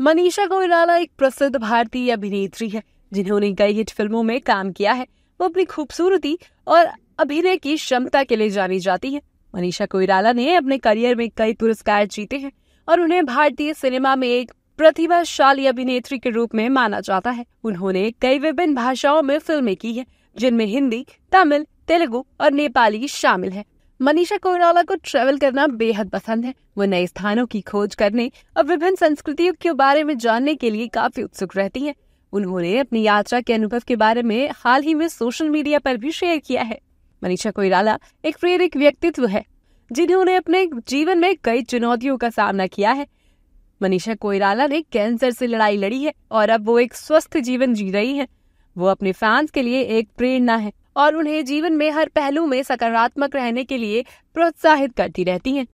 मनीषा कोइराला एक प्रसिद्ध भारतीय अभिनेत्री है जिन्होंने कई हिट फिल्मों में काम किया है वो अपनी खूबसूरती और अभिनय की क्षमता के लिए जानी जाती है मनीषा कोइराला ने अपने करियर में कई पुरस्कार जीते हैं और उन्हें भारतीय सिनेमा में एक प्रतिभाशाली अभिनेत्री के रूप में माना जाता है उन्होंने कई विभिन्न भाषाओं में फिल्में की है जिनमें हिंदी तमिल तेलुगु और नेपाली शामिल है मनीषा कोइराला को ट्रेवल करना बेहद पसंद है वो नए स्थानों की खोज करने और विभिन्न संस्कृतियों के बारे में जानने के लिए काफी उत्सुक रहती हैं। उन्होंने अपनी यात्रा के अनुभव के बारे में हाल ही में सोशल मीडिया पर भी शेयर किया है मनीषा कोइराला एक प्रेरक व्यक्तित्व है जिन्होंने अपने जीवन में कई चुनौतियों का सामना किया है मनीषा कोइराला ने कैंसर से लड़ाई लड़ी है और अब वो एक स्वस्थ जीवन जी रही है वो अपने फैंस के लिए एक प्रेरणा है और उन्हें जीवन में हर पहलू में सकारात्मक रहने के लिए प्रोत्साहित करती रहती हैं